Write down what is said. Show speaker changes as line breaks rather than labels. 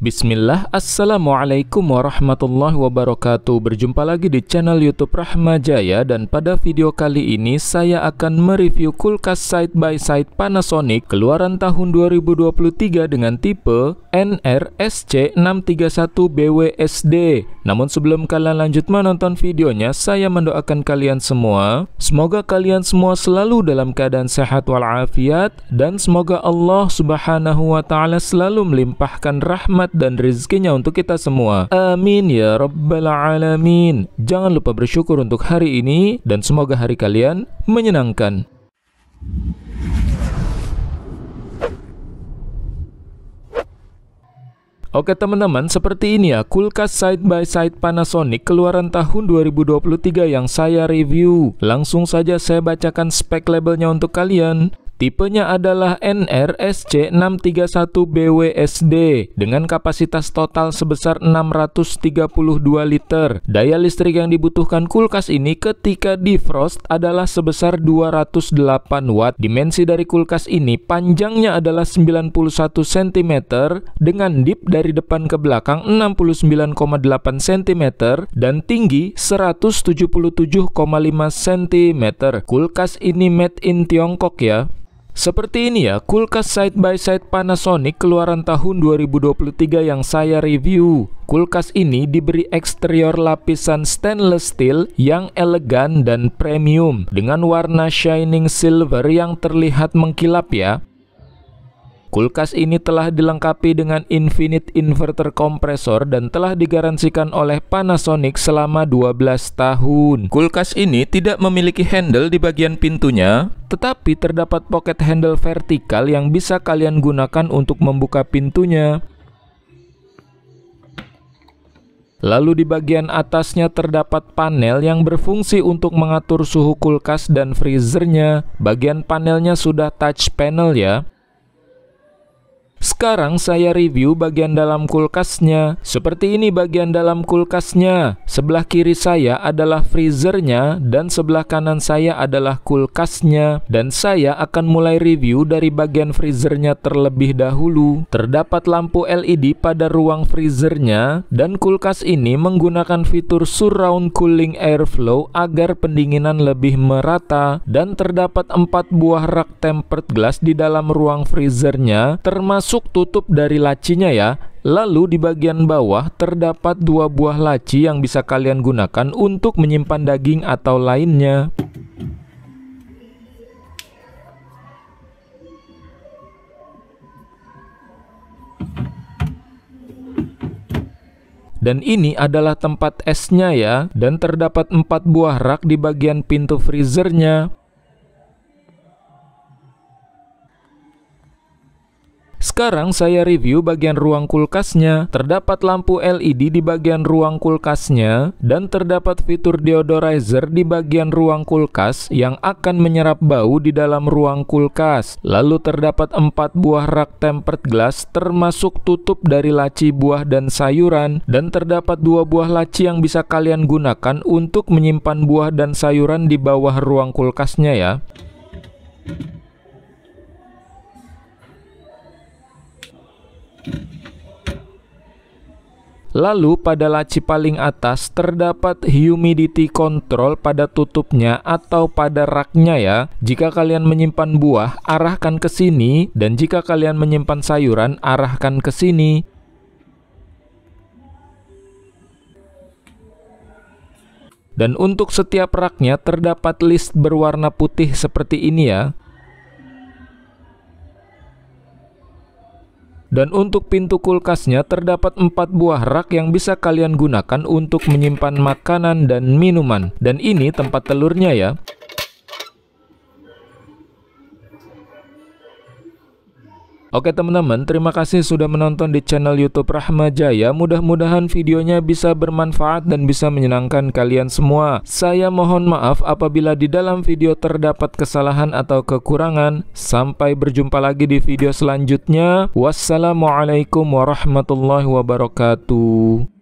Bismillah, Assalamualaikum warahmatullahi wabarakatuh Berjumpa lagi di channel Youtube Rahma Jaya Dan pada video kali ini saya akan mereview kulkas side by side Panasonic Keluaran tahun 2023 dengan tipe NRSC631BWSD Namun sebelum kalian lanjut menonton videonya Saya mendoakan kalian semua Semoga kalian semua selalu dalam keadaan sehat walafiat Dan semoga Allah subhanahu wa ta'ala selalu melimpahkan rahmat rahmat dan rezekinya untuk kita semua. Amin ya Rabbal Alamin. Jangan lupa bersyukur untuk hari ini dan semoga hari kalian menyenangkan. Oke teman-teman, seperti ini ya kulkas side by side Panasonic keluaran tahun 2023 yang saya review. Langsung saja saya bacakan spek labelnya untuk kalian. Tipenya adalah NRSC 631BWSD dengan kapasitas total sebesar 632 liter. Daya listrik yang dibutuhkan kulkas ini ketika defrost adalah sebesar 208 watt. Dimensi dari kulkas ini panjangnya adalah 91 cm dengan dip dari depan ke belakang 69,8 cm dan tinggi 177,5 cm. Kulkas ini made in Tiongkok ya. Seperti ini ya, kulkas side by side Panasonic keluaran tahun 2023 yang saya review. Kulkas ini diberi eksterior lapisan stainless steel yang elegan dan premium dengan warna shining silver yang terlihat mengkilap ya. Kulkas ini telah dilengkapi dengan infinite inverter kompresor dan telah digaransikan oleh Panasonic selama 12 tahun. Kulkas ini tidak memiliki handle di bagian pintunya, tetapi terdapat pocket handle vertikal yang bisa kalian gunakan untuk membuka pintunya. Lalu di bagian atasnya terdapat panel yang berfungsi untuk mengatur suhu kulkas dan freezernya. Bagian panelnya sudah touch panel ya. Sekarang saya review bagian dalam kulkasnya. Seperti ini bagian dalam kulkasnya. Sebelah kiri saya adalah freezernya dan sebelah kanan saya adalah kulkasnya. Dan saya akan mulai review dari bagian freezernya terlebih dahulu. Terdapat lampu LED pada ruang freezernya dan kulkas ini menggunakan fitur surround cooling airflow agar pendinginan lebih merata dan terdapat empat buah rak tempered glass di dalam ruang freezernya termasuk Masuk tutup dari lacinya ya. Lalu di bagian bawah terdapat dua buah laci yang bisa kalian gunakan untuk menyimpan daging atau lainnya. Dan ini adalah tempat esnya ya, dan terdapat empat buah rak di bagian pintu freezernya. Sekarang saya review bagian ruang kulkasnya. Terdapat lampu LED di bagian ruang kulkasnya dan terdapat fitur deodorizer di bagian ruang kulkas yang akan menyerap bau di dalam ruang kulkas. Lalu terdapat empat buah rak tempered glass termasuk tutup dari laci buah dan sayuran dan terdapat dua buah laci yang bisa kalian gunakan untuk menyimpan buah dan sayuran di bawah ruang kulkasnya ya. Lalu pada laci paling atas terdapat humidity control pada tutupnya atau pada raknya ya. Jika kalian menyimpan buah, arahkan ke sini dan jika kalian menyimpan sayuran, arahkan ke sini. Dan untuk setiap raknya terdapat list berwarna putih seperti ini ya. Dan untuk pintu kulkasnya terdapat empat buah rak yang bisa kalian gunakan untuk menyimpan makanan dan minuman. Dan ini tempat telurnya ya. Oke teman-teman, terima kasih sudah menonton di channel YouTube Rahma Jaya. Mudah-mudahan videonya bisa bermanfaat dan bisa menyenangkan kalian semua. Saya mohon maaf apabila di dalam video terdapat kesalahan atau kekurangan. Sampai berjumpa lagi di video selanjutnya. Wassalamualaikum warahmatullahi wabarakatuh.